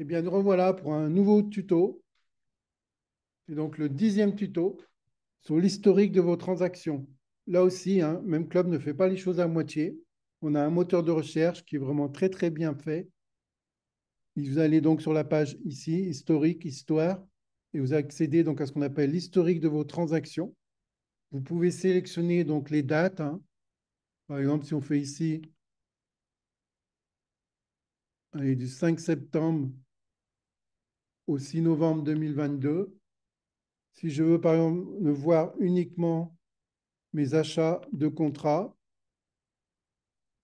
Et eh bien, nous revoilà pour un nouveau tuto. C'est donc, le dixième tuto sur l'historique de vos transactions. Là aussi, hein, même club ne fait pas les choses à moitié. On a un moteur de recherche qui est vraiment très, très bien fait. vous allez donc sur la page ici, historique, histoire, et vous accédez donc à ce qu'on appelle l'historique de vos transactions. Vous pouvez sélectionner donc les dates. Hein. Par exemple, si on fait ici allez, du 5 septembre au 6 novembre 2022. Si je veux, par exemple, ne voir uniquement mes achats de contrats,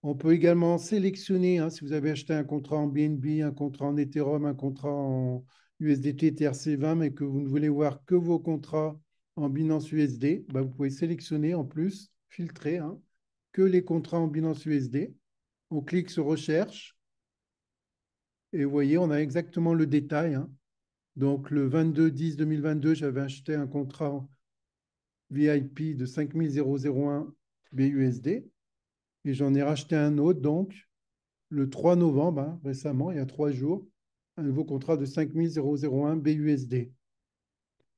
on peut également sélectionner, hein, si vous avez acheté un contrat en BNB, un contrat en Ethereum, un contrat en USDT TRC20, mais que vous ne voulez voir que vos contrats en Binance USD, ben, vous pouvez sélectionner en plus, filtrer, hein, que les contrats en Binance USD. On clique sur Recherche. Et vous voyez, on a exactement le détail. Hein, donc le 22-10-2022, j'avais acheté un contrat VIP de 5001 BUSD et j'en ai racheté un autre donc le 3 novembre, hein, récemment, il y a trois jours, un nouveau contrat de 5001 BUSD.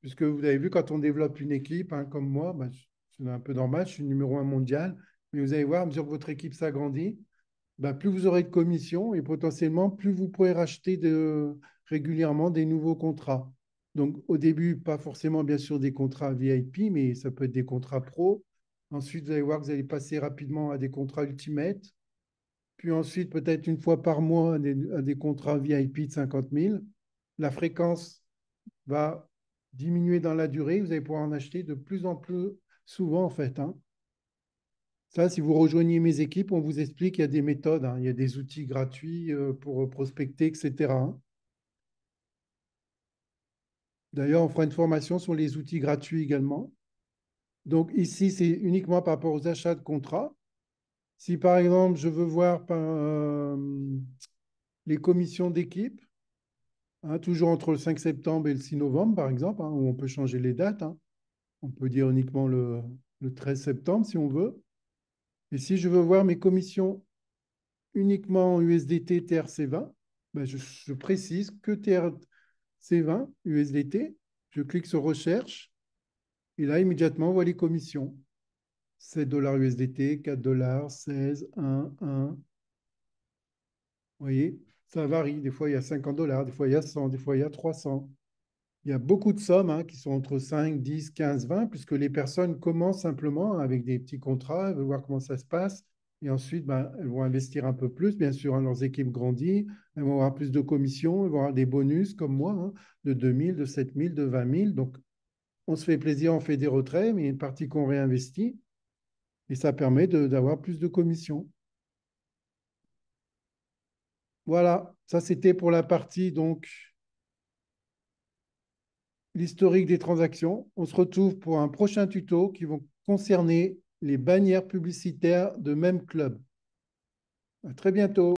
Puisque vous avez vu, quand on développe une équipe, hein, comme moi, bah, c'est un peu normal, je suis numéro un mondial, mais vous allez voir, à mesure que votre équipe s'agrandit, bah, plus vous aurez de commissions et potentiellement plus vous pourrez racheter de, régulièrement des nouveaux contrats. Donc au début, pas forcément bien sûr des contrats VIP, mais ça peut être des contrats pro. Ensuite, vous allez voir que vous allez passer rapidement à des contrats Ultimate. Puis ensuite, peut-être une fois par mois, à des, contrats VIP de 50 000. La fréquence va diminuer dans la durée. Vous allez pouvoir en acheter de plus en plus souvent, en fait. Hein. Ça, si vous rejoignez mes équipes, on vous explique qu'il y a des méthodes, hein. il y a des outils gratuits euh, pour euh, prospecter, etc. D'ailleurs, on fera une formation sur les outils gratuits également. Donc ici, c'est uniquement par rapport aux achats de contrats. Si par exemple, je veux voir euh, les commissions d'équipe, hein, toujours entre le 5 septembre et le 6 novembre, par exemple, hein, où on peut changer les dates. Hein. On peut dire uniquement le, 13 septembre si on veut. Et si je veux voir mes commissions uniquement en USDT TRC20, ben, je, précise que TRC20, C20 USDT. Je clique sur recherche. Et là, immédiatement, on voit les commissions. 7 dollars USDT, 4 dollars, 16, 1, 1. Vous voyez, ça varie. Des fois, il y a 50 dollars, des fois, il y a 100, des fois, il y a 300. Il y a beaucoup de sommes hein, qui sont entre 5, 10, 15, 20, puisque les personnes commencent simplement hein, avec des petits contrats, veulent voir comment ça se passe, et ensuite, ben, elles vont investir un peu plus, bien sûr, hein, leurs équipes grandissent, elles vont avoir plus de commissions, elles vont avoir des bonus comme moi, hein, de 2 000, de 7 000, de 20 000. Donc, on se fait plaisir, on fait des retraits, mais il y a une partie qu'on réinvestit. Et ça permet d'avoir plus de commissions. Voilà, ça c'était pour la partie donc l'historique des transactions. On se retrouve pour un prochain tuto qui va concerner les bannières publicitaires de même club. À très bientôt.